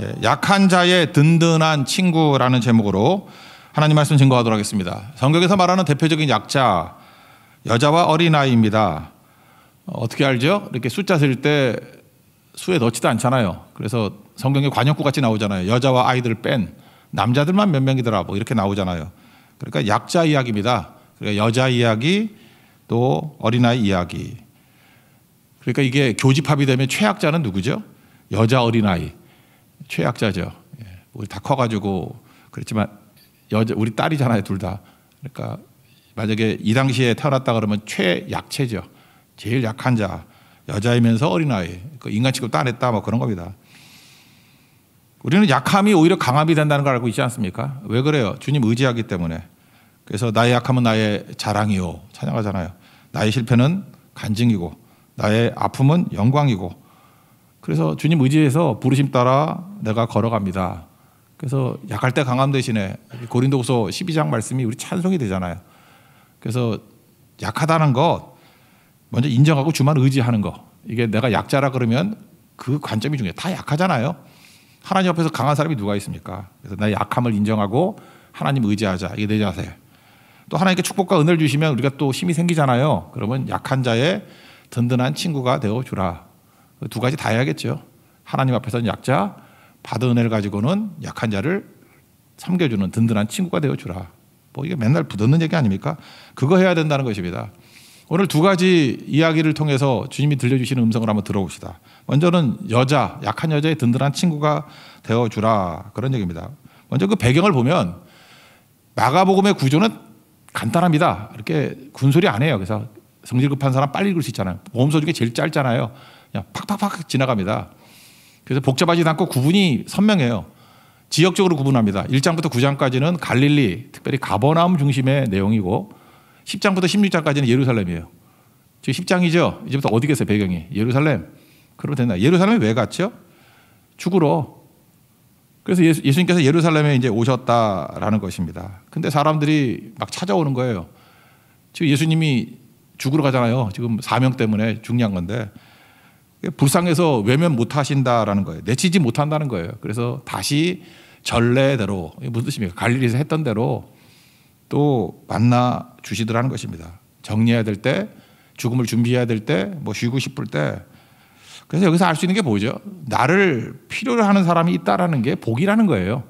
예, 약한 자의 든든한 친구라는 제목으로 하나님 말씀 증거하도록 하겠습니다. 성경에서 말하는 대표적인 약자, 여자와 어린아이입니다. 어, 어떻게 알죠? 이렇게 숫자 셀때 수에 넣지도 않잖아요. 그래서 성경에 관역구 같이 나오잖아요. 여자와 아이들을 뺀 남자들만 몇 명이더라 뭐 이렇게 나오잖아요. 그러니까 약자 이야기입니다. 그러니까 여자 이야기 또 어린아이 이야기. 그러니까 이게 교집합이 되면 최약자는 누구죠? 여자 어린아이. 최약자죠. 예. 우리 다 커가지고 그렇지만 여자 우리 딸이잖아요 둘 다. 그러니까 만약에 이 당시에 태어났다 그러면 최약체죠. 제일 약한 자 여자이면서 어린아이 그 인간 취급 따냈다 뭐 그런 겁니다. 우리는 약함이 오히려 강함이 된다는 걸 알고 있지 않습니까? 왜 그래요? 주님 의지하기 때문에. 그래서 나의 약함은 나의 자랑이요. 찬양하잖아요. 나의 실패는 간증이고, 나의 아픔은 영광이고, 그래서 주님 의지에서 부르심 따라 내가 걸어갑니다. 그래서 약할 때 강함 대신에 고린도후서 12장 말씀이 우리 찬송이 되잖아요. 그래서 약하다는 것 먼저 인정하고 주만 의지하는 것 이게 내가 약자라 그러면 그 관점이 중요해. 다 약하잖아요. 하나님 옆에서 강한 사람이 누가 있습니까? 그래서 나의 약함을 인정하고 하나님 의지하자 이게 내 네 자세. 또 하나님께 축복과 은혜를 주시면 우리가 또 힘이 생기잖아요. 그러면 약한 자의 든든한 친구가 되어 주라. 두 가지 다 해야겠죠. 하나님 앞에서는 약자, 받은 은혜를 가지고는 약한 자를 섬겨주는 든든한 친구가 되어주라. 뭐 이게 맨날 붙었는 얘기 아닙니까? 그거 해야 된다는 것입니다. 오늘 두 가지 이야기를 통해서 주님이 들려주시는 음성을 한번 들어봅시다. 먼저는 여자, 약한 여자의 든든한 친구가 되어주라. 그런 얘기입니다. 먼저 그 배경을 보면 마가복음의 구조는 간단합니다. 이렇게 군소리 안 해요. 그래서 성질 급한 사람 빨리 읽을 수 있잖아요. 보험서 중에 제일 짧잖아요. 그냥 팍팍팍 지나갑니다. 그래서 복잡하지도 않고 구분이 선명해요. 지역적으로 구분합니다. 1장부터 9장까지는 갈릴리, 특별히 가버나움 중심의 내용이고 10장부터 16장까지는 예루살렘이에요. 지금 10장이죠. 이제부터 어디겠어요, 배경이? 예루살렘. 그러면 된나 예루살렘에 왜 갔죠? 죽으러. 그래서 예수, 예수님께서 예루살렘에 이제 오셨다라는 것입니다. 근데 사람들이 막 찾아오는 거예요. 지금 예수님이 죽으러 가잖아요. 지금 사명 때문에 중요한 건데 불쌍해서 외면 못 하신다라는 거예요. 내치지 못한다는 거예요. 그래서 다시 전례대로 무슨 뜻입니까? 갈릴리에서 했던 대로 또 만나 주시더라는 것입니다. 정리해야 될 때, 죽음을 준비해야 될 때, 뭐 쉬고 싶을 때. 그래서 여기서 알 수 있는 게 뭐죠? 나를 필요로 하는 사람이 있다라는 게 복이라는 거예요.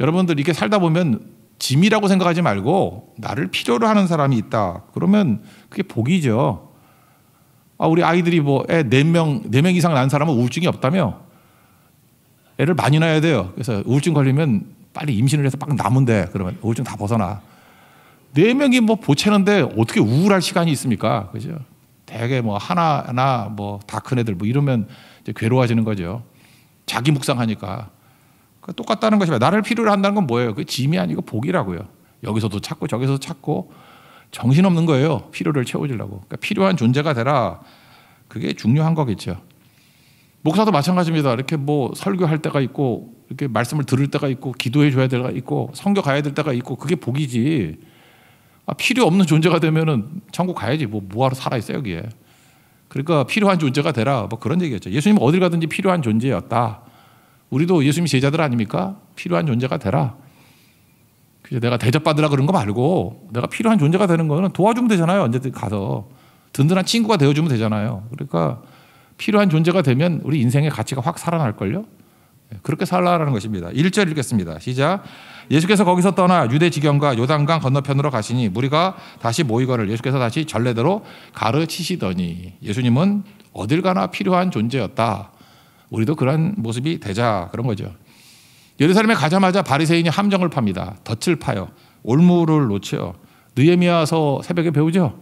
여러분들 이렇게 살다 보면 짐이라고 생각하지 말고 나를 필요로 하는 사람이 있다. 그러면 그게 복이죠. 아, 우리 아이들이 뭐애 4명, 4명 이상 난 사람은 우울증이 없다며 애를 많이 낳아야 돼요. 그래서 우울증 걸리면 빨리 임신을 해서 빡 나면 돼. 그러면 우울증 다 벗어나. 네 명이 뭐 보채는데 어떻게 우울할 시간이 있습니까? 그죠? 대개 뭐 하나나 뭐 다 큰 애들 뭐 이러면 이제 괴로워지는 거죠. 자기 묵상하니까. 그러니까 똑같다는 것이 나를 필요로 한다는 건 뭐예요? 그 짐이 아니고 복이라고요. 여기서도 찾고 저기서도 찾고 정신없는 거예요. 필요를 채워주려고. 그러니까 필요한 존재가 되라. 그게 중요한 거겠죠. 목사도 마찬가지입니다. 이렇게 뭐 설교할 때가 있고, 이렇게 말씀을 들을 때가 있고, 기도해 줘야 될 때가 있고, 성교 가야 될 때가 있고, 그게 복이지. 아, 필요 없는 존재가 되면은 천국 가야지. 뭐, 뭐하러 살아있어, 여기에. 그러니까 필요한 존재가 되라. 뭐 그런 얘기였죠. 예수님 어딜 가든지 필요한 존재였다. 우리도 예수님이 제자들 아닙니까? 필요한 존재가 되라. 내가 대접받으라 그런 거 말고 내가 필요한 존재가 되는 거는 도와주면 되잖아요. 언제든 가서. 든든한 친구가 되어주면 되잖아요. 그러니까 필요한 존재가 되면 우리 인생의 가치가 확 살아날걸요? 예, 그렇게 살라라는 것입니다. 1절 읽겠습니다. 시작. 예수께서 거기서 떠나 유대 지경과 요단강 건너편으로 가시니 무리가 다시 모이거를 예수께서 다시 전례대로 가르치시더니 예수님은 어딜 가나 필요한 존재였다. 우리도 그런 모습이 되자 그런 거죠. 예루살렘에 가자마자 바리새인이 함정을 팝니다. 덫을 파요. 올무를 놓쳐요 느헤미야서 새벽에 배우죠.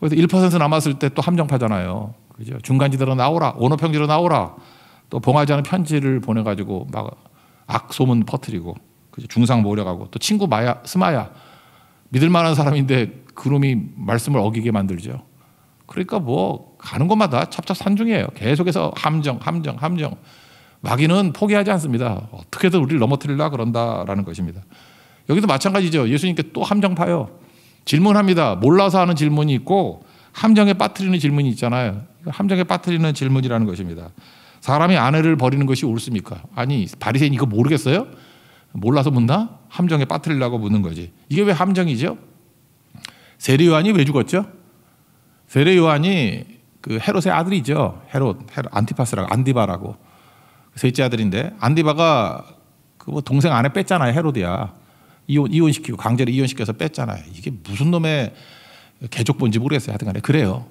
그래서 1% 남았을 때 또 함정 파잖아요. 그죠? 중간지대로 나오라. 온호 평지로 나오라. 또 봉하지 않은 편지를 보내 가지고 막 악소문 퍼뜨리고 그죠? 중상 몰려가고 또 친구 마야 스마야 믿을 만한 사람인데 그놈이 말씀을 어기게 만들죠. 그러니까 뭐 가는 곳마다 찹찹 산중이에요. 계속해서 함정, 함정, 함정. 마귀는 포기하지 않습니다. 어떻게든 우리를 넘어뜨리려 그런다라는 것입니다. 여기도 마찬가지죠. 예수님께 또 함정 파요. 질문합니다. 몰라서 하는 질문이 있고 함정에 빠뜨리는 질문이 있잖아요. 함정에 빠뜨리는 질문이라는 것입니다. 사람이 아내를 버리는 것이 옳습니까? 아니 바리새인 이거 모르겠어요? 몰라서 묻나? 함정에 빠뜨리려고 묻는 거지. 이게 왜 함정이죠? 세례 요한이 왜 죽었죠? 세례 요한이 그 헤롯의 아들이죠. 헤롯, 헤롯 안티파스라고 안디바라고 셋째 아들인데 안디바가 그 뭐 동생 아내 뺐잖아요 헤로디야 이혼 이혼시키고 강제로 이혼시켜서 뺐잖아요 이게 무슨 놈의 개족본지 모르겠어요 하여튼간에 그래요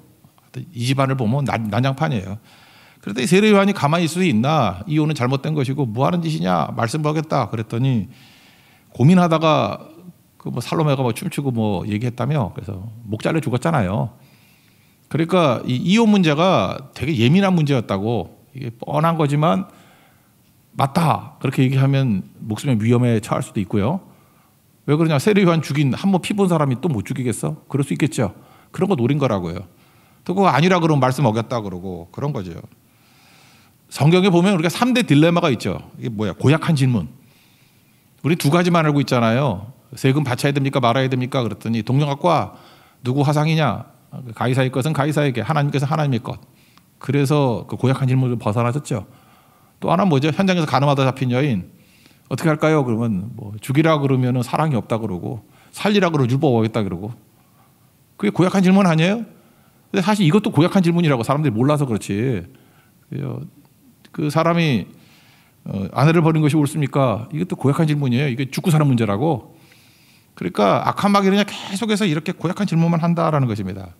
이 집안을 보면 난, 난장판이에요 그런데 세례 요한이 가만히 있을 수 있나 이혼은 잘못된 것이고 뭐 하는 짓이냐 말씀하겠다 그랬더니 고민하다가 그 뭐 살로메가 뭐 춤추고 뭐 얘기했다며 그래서 목 잘려 죽었잖아요 그러니까 이 이혼 문제가 되게 예민한 문제였다고 이게 뻔한 거지만 맞다 그렇게 얘기하면 목숨의 위험에 처할 수도 있고요. 왜 그러냐 세례 요한 죽인 한 번 피 본 사람이 또 못 죽이겠어? 그럴 수 있겠죠. 그런 거 노린 거라고요. 또 그거 아니라 그러면 말씀 어겼다 그러고 그런 거죠. 성경에 보면 우리가 3대 딜레마가 있죠. 이게 뭐야? 고약한 질문. 우리 두 가지만 알고 있잖아요. 세금 받쳐야 됩니까? 말아야 됩니까? 그랬더니 동영학과 누구 화상이냐? 가이사의 것은 가이사에게 하나님께서 하나님의 것. 그래서 그 고약한 질문을 벗어나셨죠. 또 하나 뭐죠? 현장에서 가늠하다 잡힌 여인. 어떻게 할까요? 그러면 뭐 죽이라 그러면 사랑이 없다 그러고 살리라 그러면 율법 하겠다 그러고 그게 고약한 질문 아니에요? 근데 사실 이것도 고약한 질문이라고 사람들이 몰라서 그렇지. 그 사람이 어, 아내를 버린 것이 옳습니까? 이것도 고약한 질문이에요. 이게 죽고 사는 문제라고. 그러니까 악한 마귀는 계속해서 이렇게 고약한 질문만 한다라는 것입니다.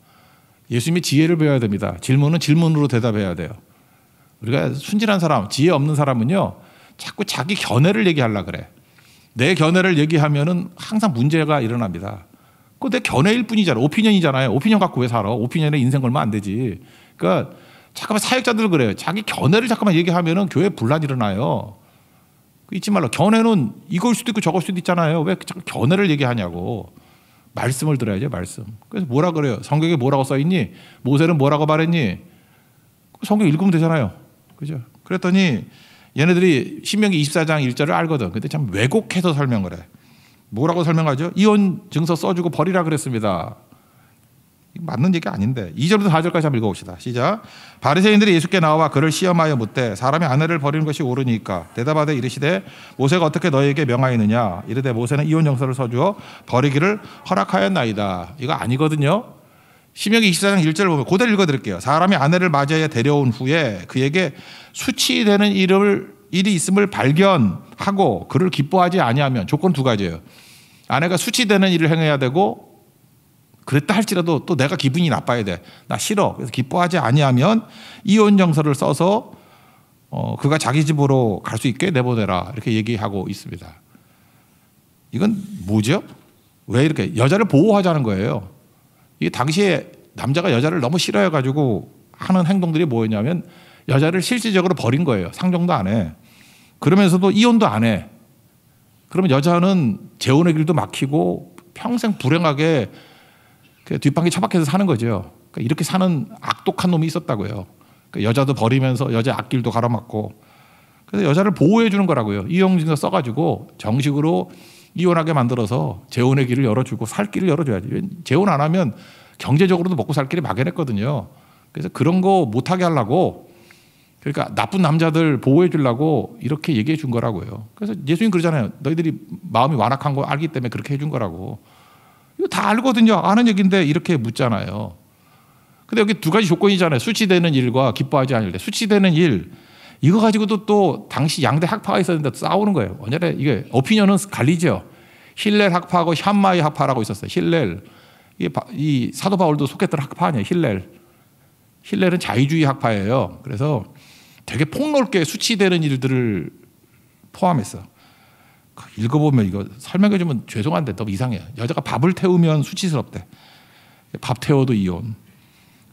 예수님이 지혜를 배워야 됩니다. 질문은 질문으로 대답해야 돼요. 우리가 순진한 사람, 지혜 없는 사람은요, 자꾸 자기 견해를 얘기하려 그래. 내 견해를 얘기하면은 항상 문제가 일어납니다. 그내 거 견해일 뿐이잖아. 오피니언이잖아요. 오피니언 갖고 왜 살아? 오피니언에 인생 걸면 안 되지. 그러니까 잠깐만 사역자들 그래요. 자기 견해를 잠깐만 얘기하면은 교회 분란 일어나요. 그 잊지 말라. 견해는 이걸 수도 있고 저걸 수도 있잖아요. 왜 자꾸 견해를 얘기하냐고. 말씀을 들어야죠, 말씀. 그래서 뭐라 그래요? 성경에 뭐라고 써 있니? 모세는 뭐라고 말했니? 성경 읽으면 되잖아요. 그죠? 그랬더니 얘네들이 신명기 24장 1절을 알거든. 근데 참 왜곡해서 설명을 해. 뭐라고 설명하죠? 이혼 증서 써주고 버리라 그랬습니다. 맞는 얘기 아닌데 2절부터 4절까지 한번 읽어봅시다 시작 바리새인들이 예수께 나와 그를 시험하여 묻되 사람이 아내를 버리는 것이 옳으니까 대답하되 이르시되 모세가 어떻게 너에게 명하였느냐 이르되 모세는 이혼 정서를 서주어 버리기를 허락하였나이다 이거 아니거든요 신명기 24장 1절 보면 고대로 읽어드릴게요. 사람이 아내를 맞이하여 데려온 후에 그에게 수치되는 일을 일이 있음을 발견하고 그를 기뻐하지 아니하면 조건 두 가지예요. 아내가 수치되는 일을 행해야 되고 그랬다 할지라도 또 내가 기분이 나빠야 돼. 나 싫어. 그래서 기뻐하지 아니하면 이혼 정서를 써서 어, 그가 자기 집으로 갈 수 있게 내보내라 이렇게 얘기하고 있습니다. 이건 뭐죠? 왜 이렇게 여자를 보호하자는 거예요. 이게 당시에 남자가 여자를 너무 싫어해 가지고 하는 행동들이 뭐였냐면 여자를 실질적으로 버린 거예요. 상정도안 해. 그러면서도 이혼도 안 해. 그러면 여자는 재혼의 길도 막히고 평생 불행하게 그 뒷방에 처박혀서 사는 거죠. 그러니까 이렇게 사는 악독한 놈이 있었다고요. 그러니까 여자도 버리면서 여자 앞길도 가로막고 그래서 여자를 보호해 주는 거라고요. 이용진서 써가지고 정식으로 이혼하게 만들어서 재혼의 길을 열어주고 살 길을 열어줘야지. 재혼 안 하면 경제적으로도 먹고 살 길이 막연했거든요. 그래서 그런 거 못하게 하려고 그러니까 나쁜 남자들 보호해 주려고 이렇게 얘기해 준 거라고요. 그래서 예수님 그러잖아요. 너희들이 마음이 완악한 거 알기 때문에 그렇게 해 준 거라고. 이거 다 알거든요. 아는 얘기인데 이렇게 묻잖아요. 근데 여기 두 가지 조건이잖아요. 수치되는 일과 기뻐하지 않을 때. 수치되는 일. 이거 가지고도 또 당시 양대 학파가 있었는데 싸우는 거예요. 원래 이게 오피니언은 갈리죠. 힐렐 학파하고 샴마이 학파라고 있었어요. 힐렐. 이, 이 사도 바울도 속했던 학파 아니에요. 힐렐. 힐렐은 자유주의 학파예요. 그래서 되게 폭넓게 수치되는 일들을 포함했어. 그 읽어보면 이거 설명해주면 죄송한데 너무 이상해. 여자가 밥을 태우면 수치스럽대. 밥 태워도 이혼.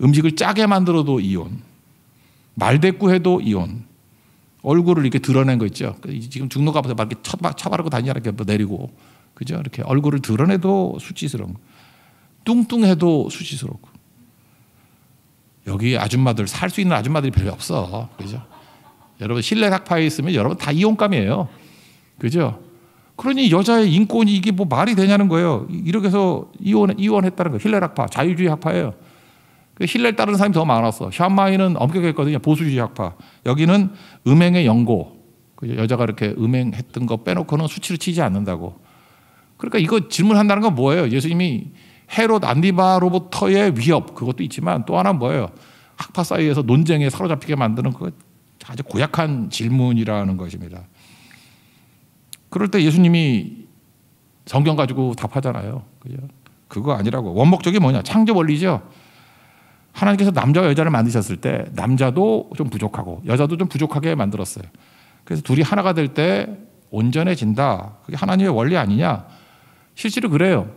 음식을 짜게 만들어도 이혼. 말대꾸해도 이혼. 얼굴을 이렇게 드러낸 거 있죠. 그 지금 중로 가면서 막 이렇게 차바르고 다니라 이렇게 뭐 내리고 그죠? 이렇게 얼굴을 드러내도 수치스러운 거. 뚱뚱해도 수치스럽고 여기 아줌마들 살 수 있는 아줌마들이 별로 없어. 그죠? 여러분 실내 학파에 있으면 여러분 다 이혼감이에요. 그죠? 그러니 여자의 인권이 이게 뭐 말이 되냐는 거예요. 이렇게 해서 이혼, 이혼했다는 거예요. 힐레 학파, 자유주의 학파예요. 그 힐렐 따르는 사람이 더 많았어. 샴마이는 엄격했거든요. 보수주의 학파. 여기는 음행의 연고. 그 여자가 이렇게 음행했던 거 빼놓고는 수치를 치지 않는다고. 그러니까 이거 질문한다는 건 뭐예요? 예수님이 헤롯 안디바로부터의 위협 그것도 있지만 또 하나 뭐예요? 학파 사이에서 논쟁에 사로잡히게 만드는 그 아주 고약한 질문이라는 것입니다. 그럴 때 예수님이 성경 가지고 답하잖아요. 그죠? 그거 아니라고. 원목적이 뭐냐? 창조 원리죠. 하나님께서 남자와 여자를 만드셨을 때 남자도 좀 부족하고 여자도 좀 부족하게 만들었어요. 그래서 둘이 하나가 될 때 온전해진다. 그게 하나님의 원리 아니냐? 실제로 그래요.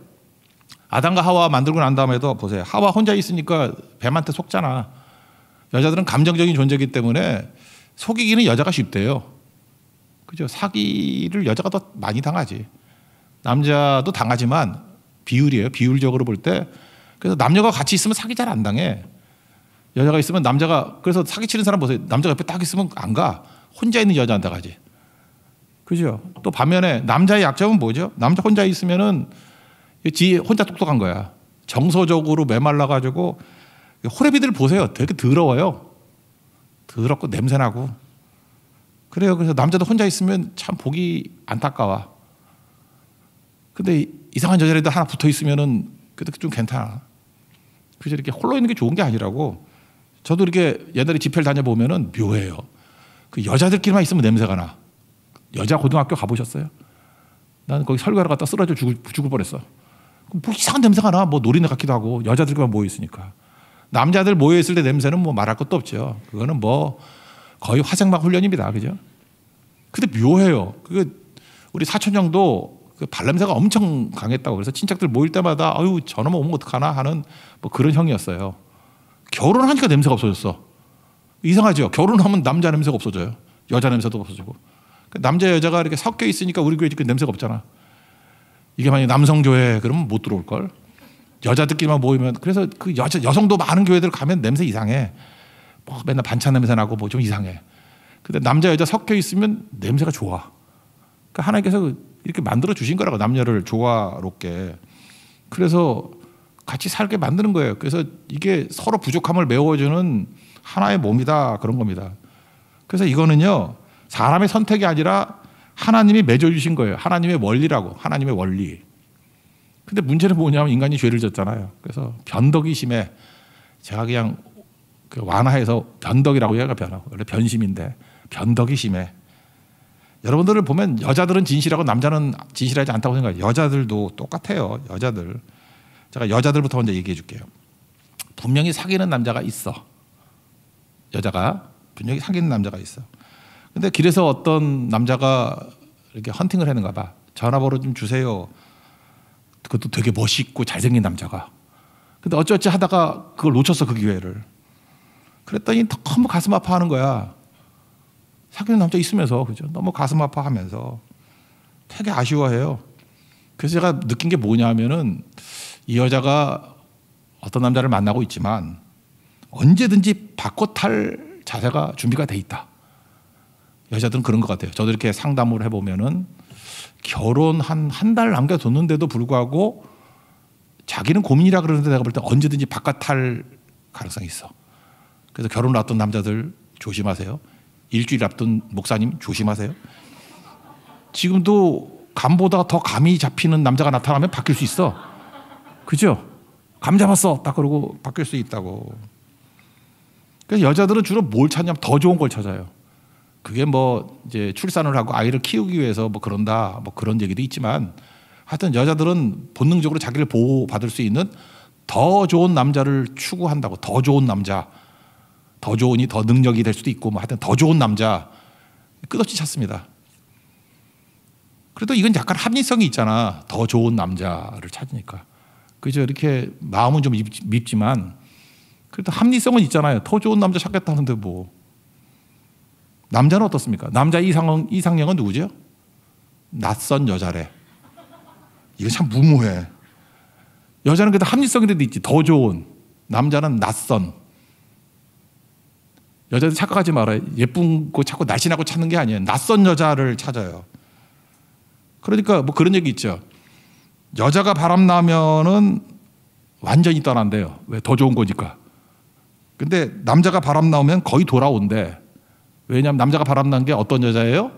아담과 하와 만들고 난 다음에도 보세요. 하와 혼자 있으니까 뱀한테 속잖아. 여자들은 감정적인 존재이기 때문에 속이기는 여자가 쉽대요. 그죠? 사기를 여자가 더 많이 당하지. 남자도 당하지만 비율이에요. 비율적으로 볼 때. 그래서 남녀가 같이 있으면 사기 잘 안 당해. 여자가 있으면 남자가 그래서 사기치는 사람 보세요. 남자 가 옆에 딱 있으면 안 가. 혼자 있는 여자한테 가지. 그죠? 또 반면에 남자의 약점은 뭐죠? 남자 혼자 있으면은 지 혼자 똑똑한 거야. 정서적으로 메말라 가지고 호레비들 보세요. 되게 더러워요. 더럽고 냄새나고. 그래요. 그래서 남자도 혼자 있으면 참 보기 안타까워. 근데 이상한 여자라도 하나 붙어 있으면은 그래도 좀 괜찮아. 그래서 이렇게 홀로 있는 게 좋은 게 아니라고 저도 이렇게 옛날에 집회를 다녀보면은 묘해요. 그 여자들끼리만 있으면 냄새가 나. 여자 고등학교 가보셨어요? 나는 거기 설교하러 갔다 쓰러져 죽을, 죽을 뻔했어. 뭐 이상한 냄새가 나. 뭐 노린애 같기도 하고 여자들끼만 모여 있으니까. 남자들 모여 있을 때 냄새는 뭐 말할 것도 없죠. 그거는 뭐 거의 화생방 훈련입니다. 그죠? 근데 묘해요. 그 우리 사촌형도 그 발냄새가 엄청 강했다고 그래서 친척들 모일 때마다 아유 저놈 오면 어떡하나 하는 뭐 그런 형이었어요. 결혼하니까 냄새가 없어졌어. 이상하죠? 결혼하면 남자 냄새가 없어져요. 여자 냄새도 없어지고. 그러니까 남자, 여자가 이렇게 섞여 있으니까 우리 교회 지금 냄새가 없잖아. 이게 만약 에 남성교회 그러면 못 들어올걸. 여자들끼리만 모이면 그래서 그 여자, 여성도 많은 교회들 가면 냄새 이상해. 뭐 맨날 반찬 냄새 나고 뭐 좀 이상해. 근데 남자, 여자 섞여 있으면 냄새가 좋아. 그러니까 하나님께서 이렇게 만들어 주신 거라고 남녀를 조화롭게. 그래서 같이 살게 만드는 거예요. 그래서 이게 서로 부족함을 메워주는 하나의 몸이다 그런 겁니다. 그래서 이거는요 사람의 선택이 아니라 하나님이 맺어주신 거예요. 하나님의 원리라고 하나님의 원리. 근데 문제는 뭐냐면 인간이 죄를 졌잖아요. 그래서 변덕이 심해. 제가 그냥 그 완화해서 변덕이라고 해야 변하고 원래 변심인데 변덕이 심해. 여러분들을 보면 여자들은 진실하고 남자는 진실하지 않다고 생각해요. 여자들도 똑같아요. 여자들. 제가 여자들부터 먼저 얘기해 줄게요. 분명히 사귀는 남자가 있어. 여자가 분명히 사귀는 남자가 있어. 근데 길에서 어떤 남자가 이렇게 헌팅을 하는가 봐. 전화번호 좀 주세요. 그것도 되게 멋있고 잘생긴 남자가. 근데 어찌어찌 하다가 그걸 놓쳤어, 그 기회를. 그랬더니 너무 가슴 아파하는 거야. 사귀는 남자 있으면서, 그죠? 너무 가슴 아파하면서 되게 아쉬워해요. 그래서 제가 느낀 게 뭐냐면은 이 여자가 어떤 남자를 만나고 있지만 언제든지 바꿔 탈 자세가 준비가 돼 있다. 여자들은 그런 것 같아요. 저도 이렇게 상담을 해보면은 결혼 한 한 달 남겨뒀는데도 불구하고 자기는 고민이라 그러는데 내가 볼 때 언제든지 바깥할 가능성이 있어. 그래서 결혼을 앞둔 남자들 조심하세요. 일주일 앞둔 목사님 조심하세요. 지금도 감보다 더 감이 잡히는 남자가 나타나면 바뀔 수 있어. 그죠? 감 잡았어. 딱 그러고 바뀔 수 있다고. 그래서 여자들은 주로 뭘 찾냐면 더 좋은 걸 찾아요. 그게 뭐 이제 출산을 하고 아이를 키우기 위해서 뭐 그런다 뭐 그런 얘기도 있지만 하여튼 여자들은 본능적으로 자기를 보호받을 수 있는 더 좋은 남자를 추구한다고 더 좋은 남자 더 좋으니 더 능력이 될 수도 있고 뭐 하여튼 더 좋은 남자 끝없이 찾습니다. 그래도 이건 약간 합리성이 있잖아. 더 좋은 남자를 찾으니까. 그죠? 이렇게 마음은 좀 밉지만 그래도 합리성은 있잖아요. 더 좋은 남자 찾겠다는데 뭐. 남자는 어떻습니까? 남자 이상형, 이상형은 누구죠? 낯선 여자래. 이거 참 무모해. 여자는 그래도 합리성이라도 있지. 더 좋은. 남자는 낯선. 여자들 착각하지 말아요. 예쁜 거 찾고 날씬하고 찾는 게 아니에요. 낯선 여자를 찾아요. 그러니까 뭐 그런 얘기 있죠. 여자가 바람나면은 완전히 떠난대요. 왜? 더 좋은 거니까. 근데 남자가 바람나오면 거의 돌아온대. 왜냐면 남자가 바람난 게 어떤 여자예요?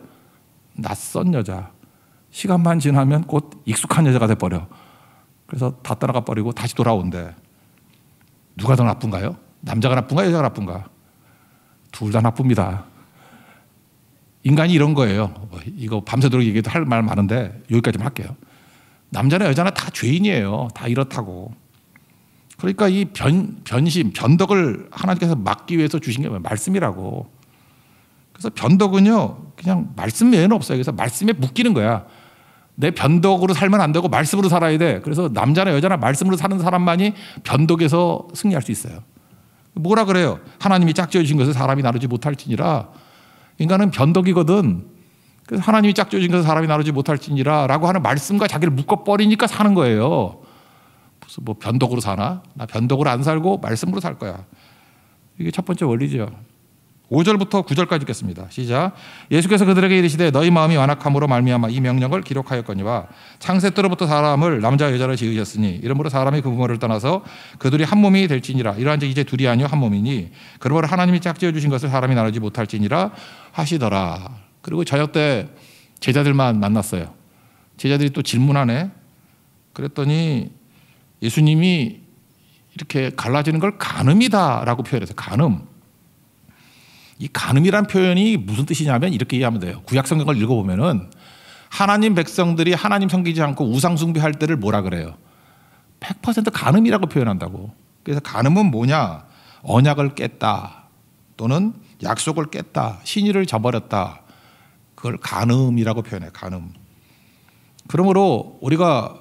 낯선 여자. 시간만 지나면 곧 익숙한 여자가 돼버려. 그래서 다 떠나가 버리고 다시 돌아온대. 누가 더 나쁜가요? 남자가 나쁜가 여자가 나쁜가? 둘 다 나쁩니다. 인간이 이런 거예요. 어, 이거 밤새도록 얘기해도 할 말 많은데 여기까지만 할게요. 남자나 여자나 다 죄인이에요. 다 이렇다고. 그러니까 이 변, 변심, 변덕을 하나님께서 막기 위해서 주신 게 말씀이라고. 그래서 변덕은요, 그냥 말씀 외에는 없어요. 그래서 말씀에 묶이는 거야. 내 변덕으로 살면 안 되고 말씀으로 살아야 돼. 그래서 남자나 여자나 말씀으로 사는 사람만이 변덕에서 승리할 수 있어요. 뭐라 그래요? 하나님이 짝지어 주신 것을 사람이 나누지 못할지니라. 인간은 변덕이거든. 그래서 하나님이 짝조진 것을 사람이 나누지 못할지니라 라고 하는 말씀과 자기를 묶어버리니까 사는 거예요. 무슨 뭐 변덕으로 사나? 나 변덕으로 안 살고 말씀으로 살 거야. 이게 첫 번째 원리죠. 5절부터 9절까지 읽겠습니다. 시작. 예수께서 그들에게 이르시되 너희 마음이 완악함으로 말미암아 이 명령을 기록하였거니와 창세 때로부터 사람을 남자 여자로 지으셨으니 이러므로 사람이 그 부모를 떠나서 그들이 한 몸이 될지니라 이러한즉 이제 둘이 아니요 한 몸이니 그러므로 하나님이 짝지어 주신 것을 사람이 나누지 못할지니라 하시더라. 그리고 저녁 때 제자들만 만났어요. 제자들이 또 질문하네. 그랬더니 예수님이 이렇게 갈라지는 걸 간음이다라고 표현해서 간음. 이 간음이란 표현이 무슨 뜻이냐면 이렇게 이해하면 돼요. 구약 성경을 읽어보면은 하나님 백성들이 하나님 섬기지 않고 우상 숭배할 때를 뭐라 그래요? 100% 간음이라고 표현한다고. 그래서 간음은 뭐냐? 언약을 깼다. 또는 약속을 깼다. 신의를 저버렸다. 그걸 간음이라고 표현해 간음. 그러므로 우리가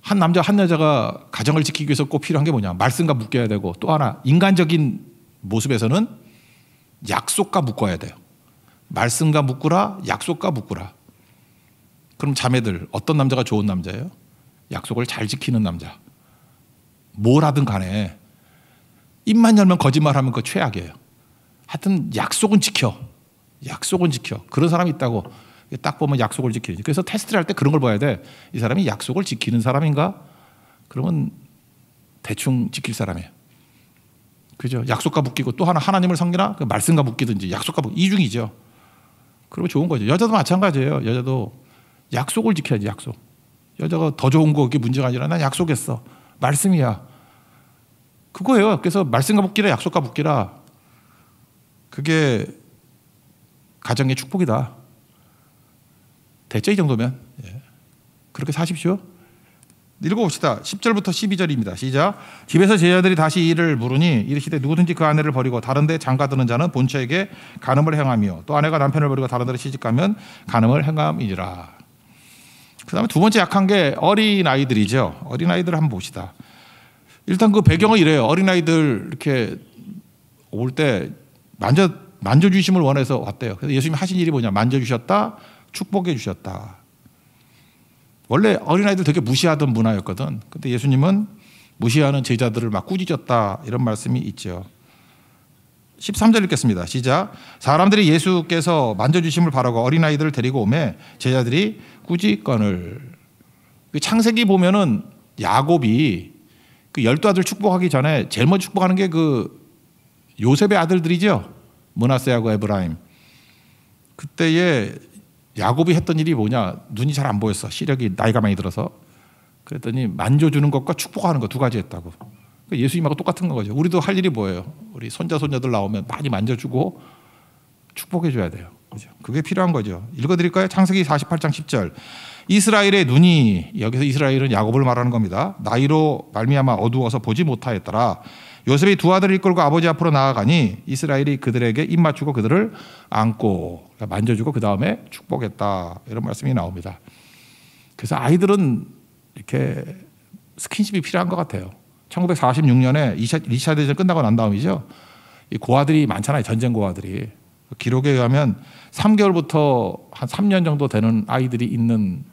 한 남자 한 여자가 가정을 지키기 위해서 꼭 필요한 게 뭐냐? 말씀과 묶여야 되고 또 하나 인간적인 모습에서는 약속과 묶어야 돼요. 말씀과 묶으라, 약속과 묶으라. 그럼 자매들 어떤 남자가 좋은 남자예요? 약속을 잘 지키는 남자. 뭘 하든 간에 입만 열면 거짓말하면 그 최악이에요. 하여튼 약속은 지켜. 약속은 지켜. 그런 사람이 있다고. 딱 보면 약속을 지키지. 그래서 테스트를 할 때 그런 걸 봐야 돼. 이 사람이 약속을 지키는 사람인가? 그러면 대충 지킬 사람이에요. 그죠? 약속과 묶이고 또 하나 하나님을 섬기나? 그 말씀과 묶이든지 약속과 묶 이중이죠. 그러면 좋은 거죠. 여자도 마찬가지예요. 여자도 약속을 지켜야지, 약속. 여자가 더 좋은 거 그게 문제가 아니라 난 약속했어. 말씀이야. 그거예요. 그래서 말씀과 묶기라 약속과 묶기라 그게 가정의 축복이다. 됐죠? 이 정도면. 예. 그렇게 사십시오. 읽어봅시다. 10절부터 12절입니다. 시작. 집에서 제자들이 다시 이를 물으니 이르시되 누구든지 그 아내를 버리고 다른 데 장가드는 자는 본처에게 간음을 행하며 또 아내가 남편을 버리고 다른 데로 시집가면 간음을 행함이니라. 그 다음에 두 번째 약한 게 어린아이들이죠. 어린아이들 한번 봅시다. 일단 그 배경은 이래요. 어린아이들 이렇게 올 때 만져 만져주심을 원해서 왔대요. 그래서 예수님이 하신 일이 뭐냐. 만져주셨다, 축복해 주셨다. 원래 어린아이들 되게 무시하던 문화였거든. 근데 예수님은 무시하는 제자들을 막 꾸짖었다. 이런 말씀이 있죠. 13절 읽겠습니다. 시작. 사람들이 예수께서 만져주심을 바라고 어린아이들을 데리고 오매 제자들이 꾸짖건을. 그 창세기 보면은 야곱이 그 열두 아들 축복하기 전에 제일 먼저 축복하는 게 그 요셉의 아들들이죠. 문하세하고 에브라임. 그때에 야곱이 했던 일이 뭐냐? 눈이 잘 안 보였어. 시력이 나이가 많이 들어서. 그랬더니 만져주는 것과 축복하는 것 두 가지 했다고. 그러니까 예수님하고 똑같은 거죠. 우리도 할 일이 뭐예요? 우리 손자 손녀들 나오면 많이 만져주고 축복해 줘야 돼요. 그죠? 그게 필요한 거죠. 읽어드릴까요? 창세기 48장 10절. 이스라엘의 눈이 여기서 이스라엘은 야곱을 말하는 겁니다. 나이로 말미암아 어두워서 보지 못하였더라. 요셉이 두 아들을 이끌고 아버지 앞으로 나아가니 이스라엘이 그들에게 입 맞추고 그들을 안고 그러니까 만져주고 그 다음에 축복했다 이런 말씀이 나옵니다. 그래서 아이들은 이렇게 스킨십이 필요한 것 같아요. 1946년에 2차, 2차 대전 끝나고 난 다음이죠. 이 고아들이 많잖아요. 전쟁 고아들이. 기록에 의하면 3개월부터 한 3년 정도 되는 아이들이 있는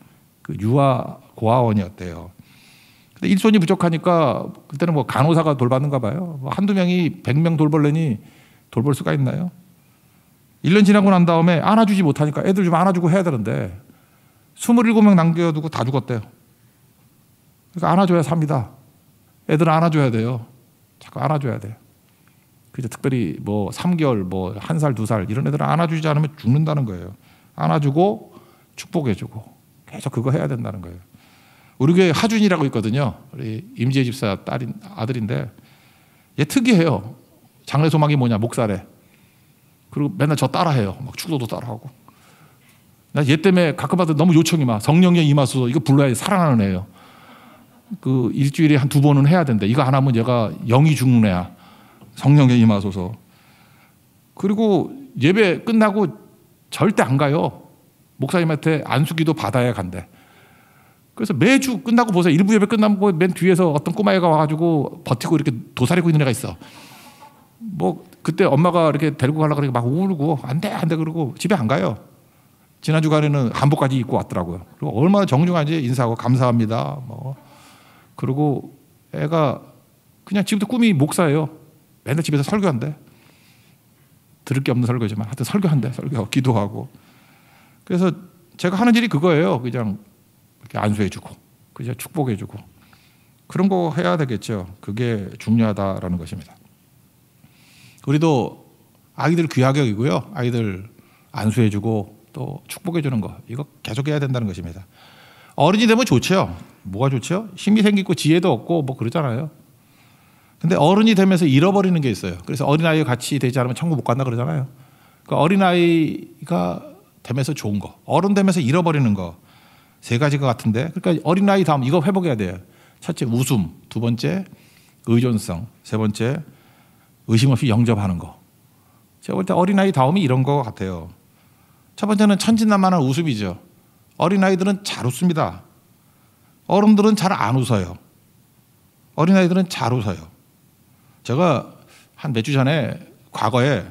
그 유아 고아원이었대요. 근데 일손이 부족하니까 그때는 뭐 간호사가 돌봤는가 봐요. 뭐 한두 명이 1 0 0명 돌볼래니 돌볼 수가 있나요? 1년 지나고 난 다음에 안아주지 못하니까 애들 좀 안아주고 해야 되는데 27명 남겨두고 다 죽었대요. 그러니까 안아줘야 삽니다. 애들 안아줘야 돼요. 자꾸 안아줘야 돼요. 그죠. 특별히 뭐 3개월, 뭐 1살, 2살 이런 애들 안아주지 않으면 죽는다는 거예요. 안아주고 축복해주고 계속 그거 해야 된다는 거예요. 우리 교회 하준이라고 있거든요. 우리 임지혜 집사 딸인 아들인데 얘 특이해요. 장래 소망이 뭐냐 목사래. 그리고 맨날 저 따라해요. 막 축도도 따라하고. 나 얘 때문에 가끔마다 너무 요청이 막 성령의 임하소 이거 불러야 사랑하는 애예요. 그 일주일에 한 두 번은 해야 된대. 이거 안 하면 얘가 영이 죽는 애야. 성령의 임하소서. 그리고 예배 끝나고 절대 안 가요. 목사님한테 안수기도 받아야 간대. 그래서 매주 끝나고 보세요. 일부 예배 끝나면 맨 뒤에서 어떤 꼬마애가 와가지고 버티고 이렇게 도사리고 있는 애가 있어. 뭐 그때 엄마가 이렇게 데리고 가려고 그러니까 막 울고 안 돼, 안 돼 그러고 집에 안 가요. 지난 주간에는 한복까지 입고 왔더라고요. 그리고 얼마나 정중한지 인사하고 감사합니다. 뭐 그리고 애가 그냥 지금도 꿈이 목사예요. 맨날 집에서 설교한대. 들을 게 없는 설교지만 하여튼 설교한대. 설교 기도하고. 그래서 제가 하는 일이 그거예요. 그냥 안수해주고, 그죠? 축복해주고. 그런 거 해야 되겠죠. 그게 중요하다라는 것입니다. 우리도 아이들 귀하격이고요. 아이들 안수해주고 또 축복해주는 거. 이거 계속 해야 된다는 것입니다. 어른이 되면 좋죠. 뭐가 좋죠? 힘이 생기고 지혜도 없고 뭐 그러잖아요. 근데 어른이 되면서 잃어버리는 게 있어요. 그래서 어린아이와 같이 되지 않으면 천국 못 간다 그러잖아요. 그 어린아이가 되면서 좋은 거, 어른 되면서 잃어버리는 거. 세 가지인 것 같은데 그러니까 어린아이 다음 이거 회복해야 돼요. 첫째 웃음, 두 번째 의존성, 세 번째 의심 없이 영접하는 거. 제가 볼 때 어린아이 다음이 이런 것 같아요. 첫 번째는 천진난만한 웃음이죠. 어린아이들은 잘 웃습니다. 어른들은 잘 안 웃어요. 어린아이들은 잘 웃어요. 제가 한 몇 주 전에 과거에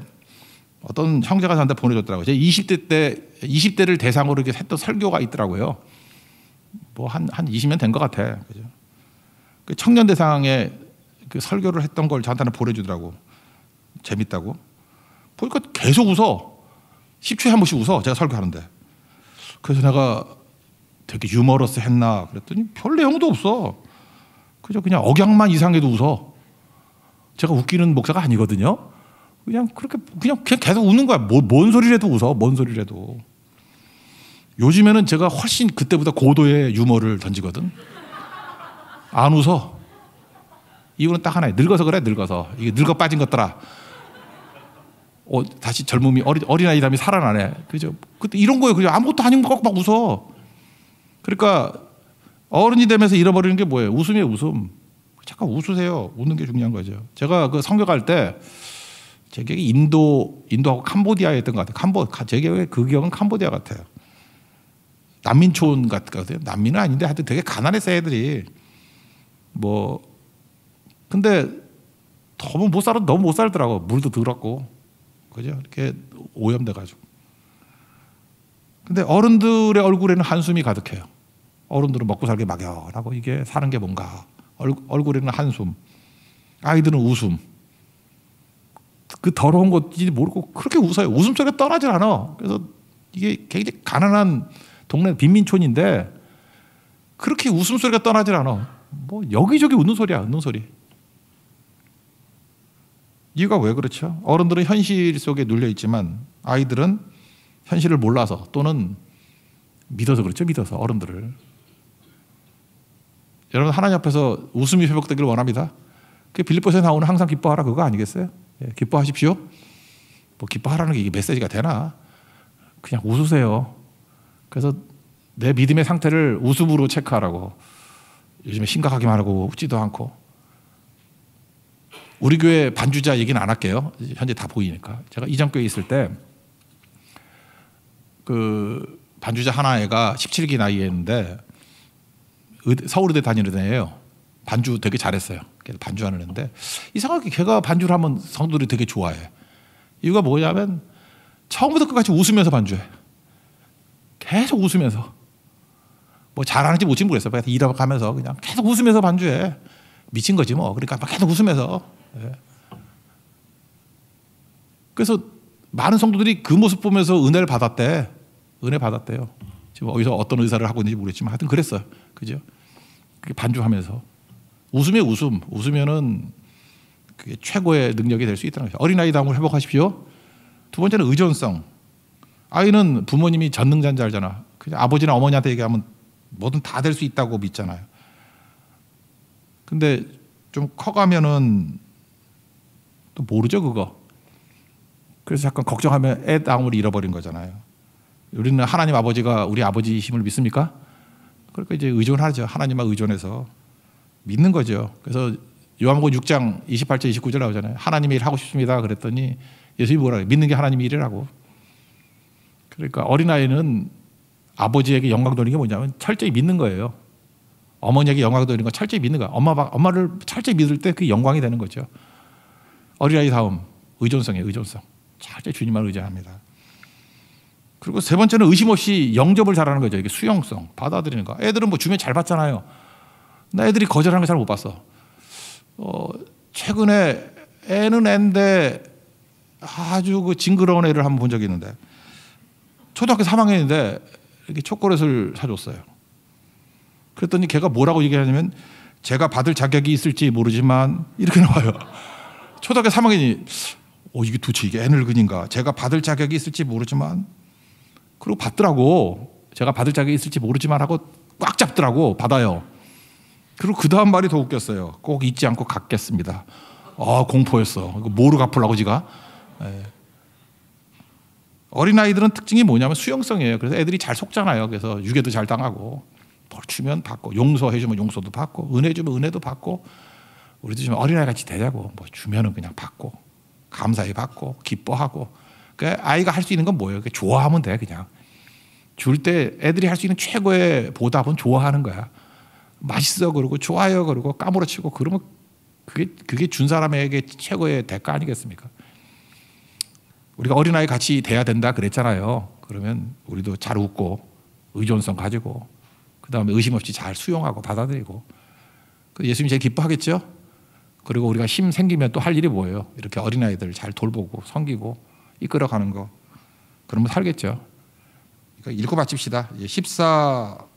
어떤 형제가 저한테 보내줬더라고요. 제 20대 때, 20대를 대상으로 이렇게 했던 설교가 있더라고요. 뭐 한, 한 20년 된 것 같아. 그죠? 그 청년대상에 그 설교를 했던 걸 저한테는 보내주더라고. 재밌다고. 보니까 계속 웃어. 10초에 한 번씩 웃어. 제가 설교하는데. 그래서 내가 되게 유머러스 했나 그랬더니 별 내용도 없어. 그죠? 그냥 억양만 이상해도 웃어. 제가 웃기는 목사가 아니거든요. 그냥 그렇게 그냥 계속 웃는 거야. 뭐, 뭔 소리라도 웃어. 뭔 소리라도. 요즘에는 제가 훨씬 그때보다 고도의 유머를 던지거든. 안 웃어. 이유는 딱 하나야. 늙어서 그래, 늙어서. 이게 늙어 빠진 것더라. 어, 다시 젊음이, 어리, 어린아이담이 살아나네. 그죠? 그때 이런 거예요. 그냥 아무것도 아닌 거막 웃어. 그러니까 어른이 되면서 잃어버리는 게 뭐예요? 웃음이에요, 웃음. 잠깐 웃으세요. 웃는 게 중요한 거죠. 제가 그 성교 갈 때, 제 기억에 인도, 인도하고 캄보디아였던 것 같아요. 캄보, 제 기억에 그 기억은 캄보디아 같아요. 난민촌 같거든요. 난민은 아닌데 하여튼 되게 가난했어 애들이. 뭐 근데 너무 못 살아 너무 못 살더라고. 물도 더럽고. 그죠? 이렇게 오염돼 가지고. 근데 어른들의 얼굴에는 한숨이 가득해요. 어른들은 먹고 살기 막연하고 이게 사는 게 뭔가. 얼, 얼굴에는 한숨. 아이들은 웃음. 그 더러운 것인지 모르고 그렇게 웃어요. 웃음소리가 떠나질 않아. 그래서 이게 굉장히 가난한 동네 빈민촌인데 그렇게 웃음소리가 떠나질 않아. 뭐 여기저기 웃는 소리야, 웃는 소리. 이유가 왜 그렇죠? 어른들은 현실 속에 눌려 있지만 아이들은 현실을 몰라서 또는 믿어서 그렇죠. 믿어서 어른들을. 여러분 하나님 앞에서 웃음이 회복되기를 원합니다. 그 빌립보서에 나오는 항상 기뻐하라 그거 아니겠어요? 예, 기뻐하십시오. 뭐 기뻐하라는 게 이게 메시지가 되나? 그냥 웃으세요. 그래서 내 믿음의 상태를 우습으로 체크하라고 요즘에 심각하게 말하고 웃지도 않고 우리 교회 반주자 얘기는 안 할게요. 현재 다 보이니까. 제가 이장교회 있을 때 그 반주자 하나 애가 17기 나이였는데 서울대 다니는 애예요. 반주 되게 잘했어요. 반주하는 애인데 이상하게 걔가 반주를 하면 성도들이 되게 좋아해. 이유가 뭐냐면 처음부터 끝까지 웃으면서 반주해. 계속 웃으면서 뭐 잘하는지 못지 모르겠어요. 그냥 일하 가면서 그냥 계속 웃으면서 반주해. 미친 거지 뭐. 그러니까 막 계속 웃으면서. 예. 그래서 많은 성도들이 그 모습 보면서 은혜를 받았대. 은혜 받았대요. 지금 어디서 어떤 의사를 하고 있는지 모르겠지만 하여튼 그랬어요. 그죠? 반주하면서. 웃음에 웃음. 웃으면은 그게 최고의 능력이 될 수 있다는 거죠. 어린아이다움을 회복하십시오. 두 번째는 의존성. 아이는 부모님이 전능자인 지 알잖아. 아버지나 어머니한테 얘기하면 뭐든 다 될 수 있다고 믿잖아요. 근데 좀 커가면은 또 모르죠, 그거. 그래서 약간 걱정하면 애 다움을 잃어버린 거잖아요. 우리는 하나님 아버지가 우리 아버지 힘을 믿습니까? 그러니까 이제 의존하죠. 하나님만 의존해서 믿는 거죠. 그래서 요한복음 6장 28절 29절 나오잖아요. 하나님의 일 하고 싶습니다. 그랬더니 예수님이 뭐라 그 믿는 게 하나님의 일이라고. 그러니까 어린아이는 아버지에게 영광 돌리는 게 뭐냐면 철저히 믿는 거예요. 어머니에게 영광 돌리는 거 철저히 믿는 거야. 엄마, 엄마를 철저히 믿을 때 그 영광이 되는 거죠. 어린아이 다음, 의존성이에요, 의존성. 철저히 주님만 의지합니다. 그리고 세 번째는 의심 없이 영접을 잘하는 거죠. 이게 수용성, 받아들이는 거. 애들은 뭐 주면 잘 받잖아요. 나 애들이 거절하는 거잘못 봤어. 어, 최근에 애는 애인데 아주 그 징그러운 애를 한 번 본 적이 있는데 초등학교 3학년인데 이렇게 초콜릿을 사줬어요. 그랬더니 걔가 뭐라고 얘기하냐면 제가 받을 자격이 있을지 모르지만 이렇게 나와요. 초등학교 3학년이 어 이게 도대체 이게 애늙은인가? 제가 받을 자격이 있을지 모르지만 그리고 받더라고. 제가 받을 자격이 있을지 모르지만 하고 꽉 잡더라고 받아요. 그리고 그 다음 말이 더 웃겼어요. 꼭 잊지 않고 갖겠습니다. 아 공포였어. 모르 갚으려고 지가. 에. 예. 어린아이들은 특징이 뭐냐면 수용성이에요. 그래서 애들이 잘 속잖아요. 그래서 유괴도 잘 당하고 벌 주면 받고 용서해주면 용서도 받고 은혜 주면 은혜도 받고 우리도 좀 어린아이 같이 되자고 뭐 주면은 그냥 받고 감사히 받고 기뻐하고 그 그러니까 아이가 할 수 있는 건 뭐예요? 그러니까 좋아하면 돼 그냥 줄 때 애들이 할 수 있는 최고의 보답은 좋아하는 거야. 맛있어 그러고 좋아요 그러고 까무러치고 그러면 그게 그게 준 사람에게 최고의 대가 아니겠습니까? 우리가 어린아이 같이 돼야 된다 그랬잖아요. 그러면 우리도 잘 웃고 의존성 가지고 그 다음에 의심 없이 잘 수용하고 받아들이고 예수님이 제일 기뻐하겠죠? 그리고 우리가 힘 생기면 또 할 일이 뭐예요? 이렇게 어린아이들 잘 돌보고 섬기고 이끌어가는 거 그러면 살겠죠. 그러니까 읽고 마칩시다. 14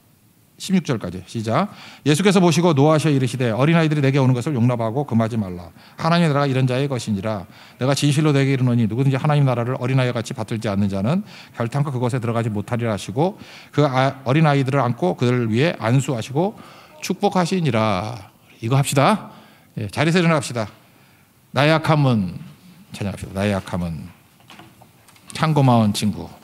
16절까지 시작. 예수께서 보시고 노하셔 이르시되 어린아이들이 내게 오는 것을 용납하고 금하지 말라. 하나님의 나라가 이런 자의 것이니라. 내가 진실로 내게 이르노니 누구든지 하나님 나라를 어린아이와 같이 받들지 않는 자는 결탄코 그것에 들어가지 못하리라 하시고 그 아, 어린아이들을 안고 그들 위해 안수하시고 축복하시니라. 이거 합시다. 예, 자리에서 일어납시다. 나약함은 찬양합시다. 나약함은 참 고마운 친구.